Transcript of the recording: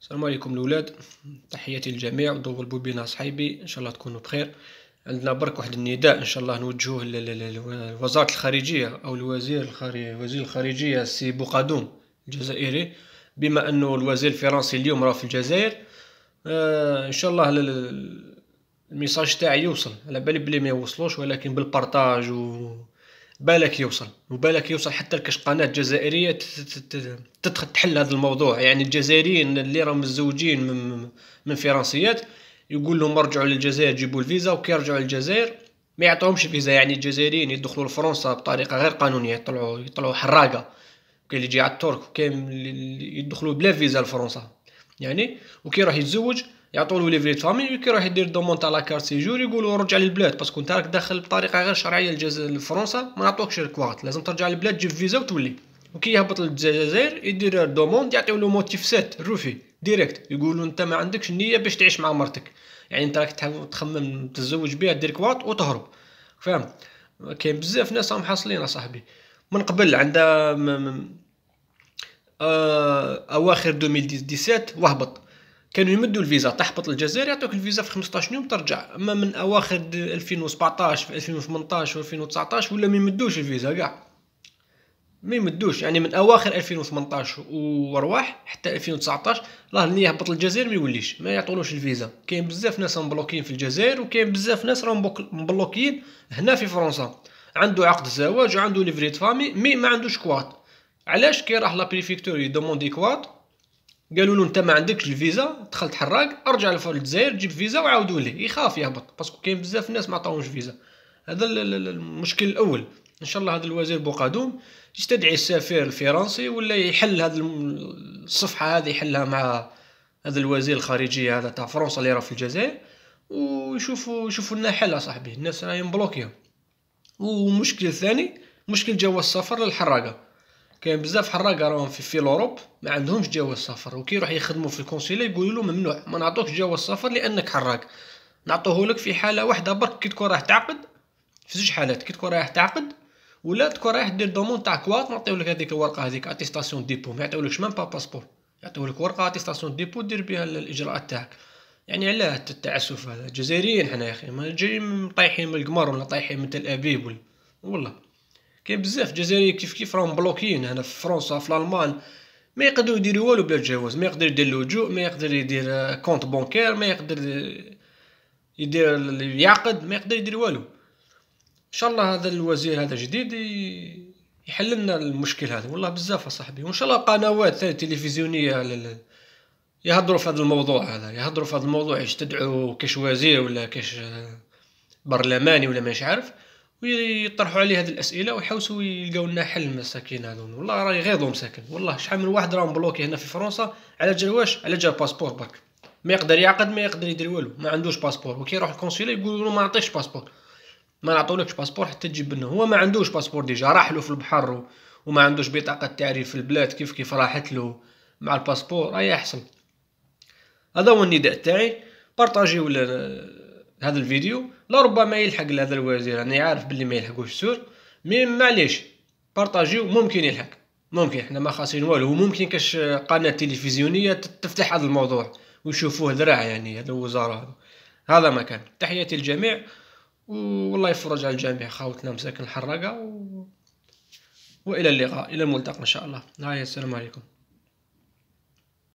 السلام عليكم الاولاد تحياتي للجميع وضربوا البوبينا صحيبي ان شاء الله تكونوا بخير عندنا برك واحد النداء ان شاء الله نوجهوه لوزاره الخارجيه او الوزير الخارجي وزير الخارجيه السي بوقادوم الجزائري بما انه الوزير الفرنسي اليوم راه في الجزائر آه، ان شاء الله الميساج تاعي يوصل على بالي بلي ما يوصلوش ولكن بالبارطاج و بالك يوصل وبالك يوصل حتى الكشقانات الجزائريه تدخل تحل هذا الموضوع يعني الجزائريين اللي راهم متزوجين من, من فرنسيات يقول لهم ارجعوا للجزائر جيبوا الفيزا وكي يرجعوا للجزائر ما يعطوهمش فيزا يعني الجزائريين يدخلوا لفرنسا بطريقه غير قانونيه يطلعوا يطلعوا حراقه كاين اللي يجي على الترك وكاين يدخلوا بلا فيزا لفرنسا يعني وكي راح يتزوج يعطولو لي فري فامي كيروح يدير دومون تاع لاكارت سيجور يقولوا رجع للبلاد باسكو انت راك داخل بطريقه غير شرعيه لفرنسا ما نعطوكش الكوارت لازم ترجع للبلاد تجيب فيزا وتولي وكي يهبط للجزائر يدير دوموند يعطيو له موتيف سات روفي ديريكت يقولوا انت ما عندكش نيه باش تعيش مع مرتك يعني انت راك تحاول تخمم تتزوج بها دير كوارت وتهرب فاهم كاين بزاف ناس راهم حاصلين صاحبي من قبل عند آه، اواخر 2017 وهبط كانوا يمدوا الفيزا تحبط الجزائر يعطوك الفيزا في 15 يوم ترجع اما من اواخر 2017 في 2018 و 2019 ولا ما يمدوش الفيزا كاع ما يمدوش يعني من اواخر 2018 وارواح حتى 2019 راه اللي يهبط الجزائر ما يوليش ما يعطولوش الفيزا كاين بزاف ناس مبلوكين في الجزائر وكاين بزاف ناس راهم مبلوكين هنا في فرنسا عنده عقد زواج وعنده ليفريت فامي مي ما عندوش كوات علاش كي راه لا بريفيكتور يدوموندي كوات قالوا له انت ما عندكش الفيزا دخلت حراق ارجع للجزائر جيب فيزا وعاودوا ليه يخاف يهبط باسكو كاين بزاف ناس ما عطاوهمش فيزا هذا المشكل الاول ان شاء الله هذا الوزير بوقادوم يستدعي السفير الفرنسي ولا يحل هذا الصفحه هذه يحلها مع هذا الوزير الخارجيه هذا تاع فرنسا اللي راه في الجزائر ويشوفوا يشوفوا لنا حل صاحبي الناس راهي مبلوكيه ومشكل ثاني مشكل جواز السفر للحراقه كاين بزاف حراقه راهم في في لوروب ما عندهمش جواز سفر وكيروح يخدموا في الكونسيلا يقولوا له ممنوع ما نعطوكش جواز سفر لانك حراق نعطوه لك في حاله واحده برك كي تكون رايح تعقد في زوج حالات كي تكون رايح تعقد ولا تكون رايح دير دومون تاع كوات نعطيو لك هذيك الورقه هذيك اتيستاسيون ديبو ما يعطيولكش ميم با باسبور يعطيولك ورقه اتيستاسيون ديبو دير بها الاجراءات تاعك يعني علاه التعسف هذا الجزائريين حنا يا اخي ما جايين طايحين من القمر ولا طايحين من تل ابيب ولا والله كاين بزاف جزائريين كيف كيف راهم بلوكيين هنا في فرنسا في الالمان ما يقدروا يديروا والو بلا جواز ما يقدر يدير لوجو ما يقدر يدير كونت بونكير ما يقدر يدير يعقد ما يقدر يدير والو ان شاء الله هذا الوزير هذا جديد يحل لنا المشكل هذا والله بزاف صاحبي وان شاء الله قنوات تلفزيونيه يهضروا في هذا الموضوع هذا يهضروا في هذا الموضوع يشتدعوا كاش وزير ولا كاش برلماني ولا مش عارف ويطرحوا عليه هذه الاسئله ويحوسوا يلقاو لنا حل مساكين هذون والله راهي يغيظوا مساكن والله شحال من واحد راهو مبلوكي هنا في فرنسا على جال واش على جال باسبور برك ما يقدر يعقد ما يقدر يدير والو ما عندوش باسبور وكي يروح الكونسيلا يقولوا له ما نعطيكش باسبور ما نعطولكش باسبور حتى تجيب لنا هو ما عندوش باسبور ديجا راح له في البحر وما عندوش بطاقه تعريف في البلاد كيف كيف راحت له مع الباسبور راهي احسن هذا هو النداء تاعي بارطاجيو هذا الفيديو لربما يلحق لهذا الوزير انا عارف باللي ما يلحقوش سور مي معليش بارطاجيو ممكن يلحق ممكن حنا ما خاصين والو وممكن كاش قناه تلفزيونيه تفتح هذا الموضوع ويشوفوه ذراع يعني هذا الوزاره هذا هذا ما كان تحياتي للجميع والله يفرج على الجميع خاوتنا مساكن الحراقه و... والى اللقاء الى الملتقى ان شاء الله هاي السلام عليكم